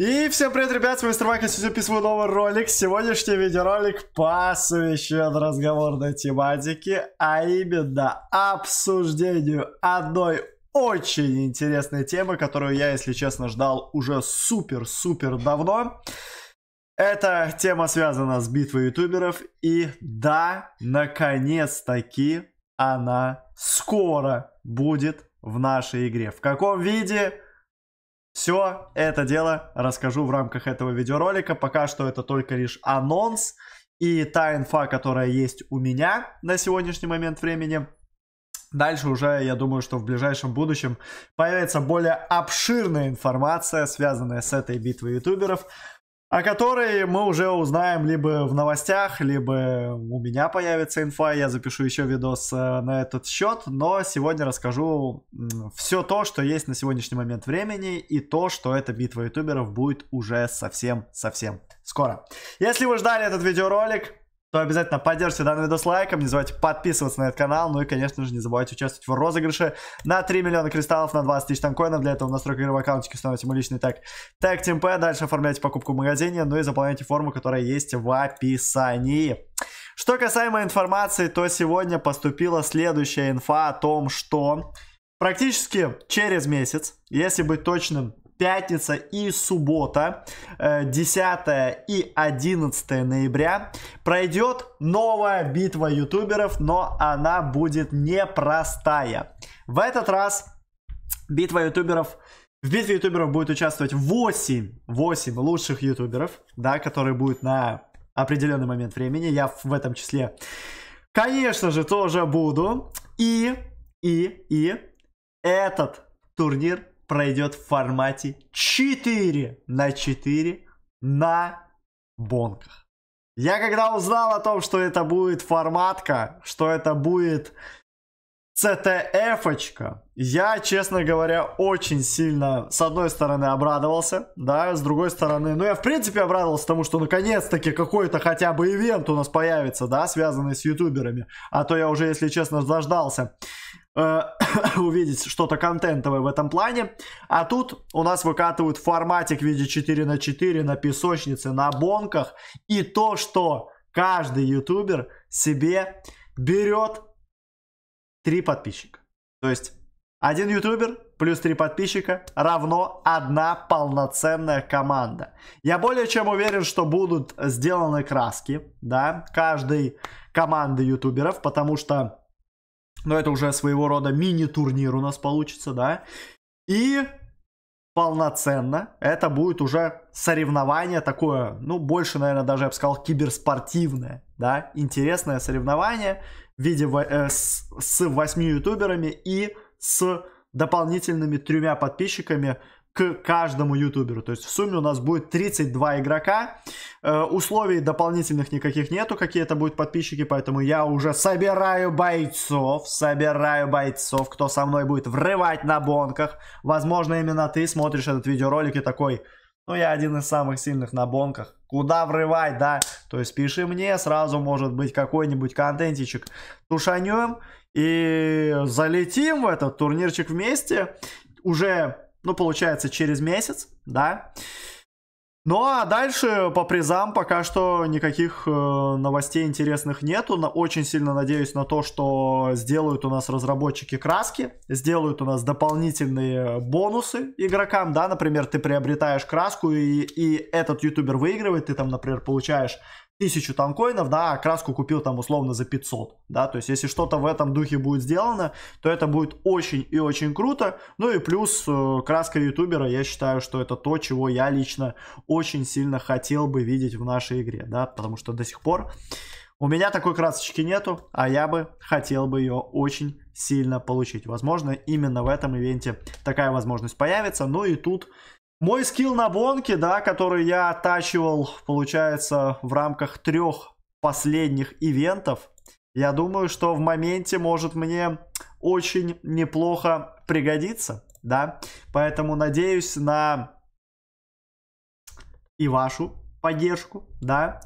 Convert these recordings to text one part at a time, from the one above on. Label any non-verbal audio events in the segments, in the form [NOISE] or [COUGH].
И всем привет, ребят, с вами Стермак, я сегодня записываю новый ролик. Сегодняшний видеоролик посвящен разговорной тематике, а именно обсуждению одной очень интересной темы, которую я, если честно, ждал уже супер-супер давно. Эта тема связана с битвой ютуберов, и да, наконец-таки она скоро будет в нашей игре. В каком виде? Все это дело расскажу в рамках этого видеоролика. Пока что это только лишь анонс и та инфа, которая есть у меня на сегодняшний момент времени. Дальше уже, я думаю, что в ближайшем будущем появится более обширная информация, связанная с этой битвой ютуберов о которой мы уже узнаем либо в новостях, либо у меня появится инфа, я запишу еще видос э, на этот счет, но сегодня расскажу все то, что есть на сегодняшний момент времени и то, что эта битва ютуберов будет уже совсем-совсем скоро. Если вы ждали этот видеоролик, то обязательно поддержите данный видос лайком, не забывайте подписываться на этот канал, ну и, конечно же, не забывайте участвовать в розыгрыше на 3 миллиона кристаллов на 20 тысяч танкоинов. Для этого в настройках игрового аккаунтики установите мой личный тег тег ТМП, дальше оформляйте покупку в магазине, ну и заполняйте форму, которая есть в описании. Что касаемо информации, то сегодня поступила следующая инфа о том, что практически через месяц, если быть точным, пятница и суббота, 10 э, и 11 ноября, пройдет новая битва ютуберов, но она будет непростая. В этот раз битва ютуберов... В битве ютуберов будет участвовать 8, 8 лучших ютуберов, да, которые будут на определенный момент времени. Я в этом числе, конечно же, тоже буду. И, и, и этот турнир пройдет в формате 4 на 4 на бонках. Я когда узнал о том, что это будет форматка, что это будет CTF-очка, я, честно говоря, очень сильно, с одной стороны, обрадовался, да, с другой стороны, ну, я, в принципе, обрадовался тому, что, наконец-таки, какой-то хотя бы ивент у нас появится, да, связанный с ютуберами, а то я уже, если честно, заждался Э, [COUGHS] увидеть что-то контентовое в этом плане. А тут у нас выкатывают форматик в виде 4 на 4 на песочнице, на бонках. И то, что каждый ютубер себе берет 3 подписчика. То есть один ютубер плюс 3 подписчика равно одна полноценная команда. Я более чем уверен, что будут сделаны краски, да, каждой команды ютуберов, потому что но это уже своего рода мини-турнир у нас получится, да. И полноценно это будет уже соревнование такое, ну, больше, наверное, даже я бы сказал, киберспортивное, да. Интересное соревнование в виде э, с, восьми ютуберами и с дополнительными тремя подписчиками, к каждому ютуберу. То есть в сумме у нас будет 32 игрока. Э, условий дополнительных никаких нету, какие это будут подписчики, поэтому я уже собираю бойцов, собираю бойцов, кто со мной будет врывать на бонках. Возможно, именно ты смотришь этот видеоролик и такой, ну я один из самых сильных на бонках. Куда врывать, да? То есть пиши мне, сразу может быть какой-нибудь контентичек тушанем и залетим в этот турнирчик вместе. Уже ну, получается, через месяц, да. Ну а дальше по призам пока что никаких э, новостей интересных нету. Но очень сильно надеюсь на то, что сделают у нас разработчики краски, сделают у нас дополнительные бонусы игрокам, да, например, ты приобретаешь краску и, и этот ютубер выигрывает, ты там, например, получаешь тысячу там коинов, да, а краску купил там условно за 500, да, то есть если что-то в этом духе будет сделано, то это будет очень и очень круто, ну и плюс э, краска ютубера, я считаю, что это то, чего я лично очень сильно хотел бы видеть в нашей игре, да, потому что до сих пор у меня такой красочки нету, а я бы хотел бы ее очень сильно получить. Возможно, именно в этом ивенте такая возможность появится. Ну и тут мой скилл на бонке, да, который я оттачивал, получается, в рамках трех последних ивентов, я думаю, что в моменте может мне очень неплохо пригодиться, да. Поэтому надеюсь на и вашу поддержку, да.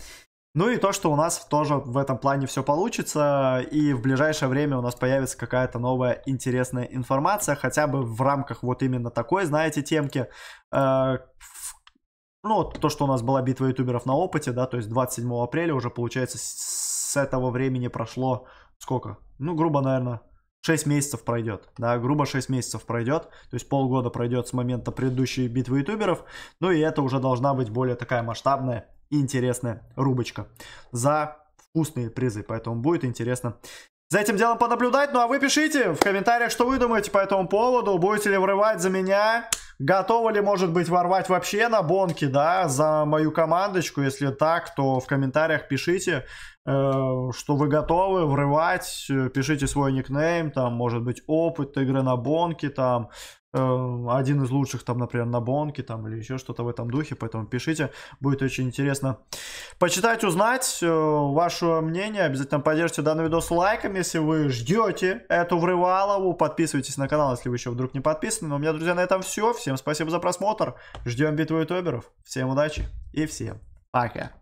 Ну и то, что у нас тоже в этом плане все получится, и в ближайшее время у нас появится какая-то новая интересная информация, хотя бы в рамках вот именно такой, знаете, темки. Э, ну, то, что у нас была битва ютуберов на опыте, да, то есть 27 апреля уже, получается, с этого времени прошло сколько? Ну, грубо, наверное, 6 месяцев пройдет, да, грубо 6 месяцев пройдет, то есть полгода пройдет с момента предыдущей битвы ютуберов, ну и это уже должна быть более такая масштабная интересная рубочка за вкусные призы. Поэтому будет интересно за этим делом понаблюдать. Ну а вы пишите в комментариях, что вы думаете по этому поводу. Будете ли врывать за меня? Готовы ли, может быть, ворвать вообще на бонки, да, за мою командочку? Если так, то в комментариях пишите, э, что вы готовы врывать. Пишите свой никнейм, там, может быть, опыт игры на бонки, там, Эм, один из лучших там, например, на Бонке там или еще что-то в этом духе, поэтому пишите, будет очень интересно почитать, узнать э, ваше мнение, обязательно поддержите данный видос лайком, если вы ждете эту врывалову, подписывайтесь на канал, если вы еще вдруг не подписаны, но ну, у меня, друзья, на этом все, всем спасибо за просмотр, ждем битву ютуберов, всем удачи и всем пока!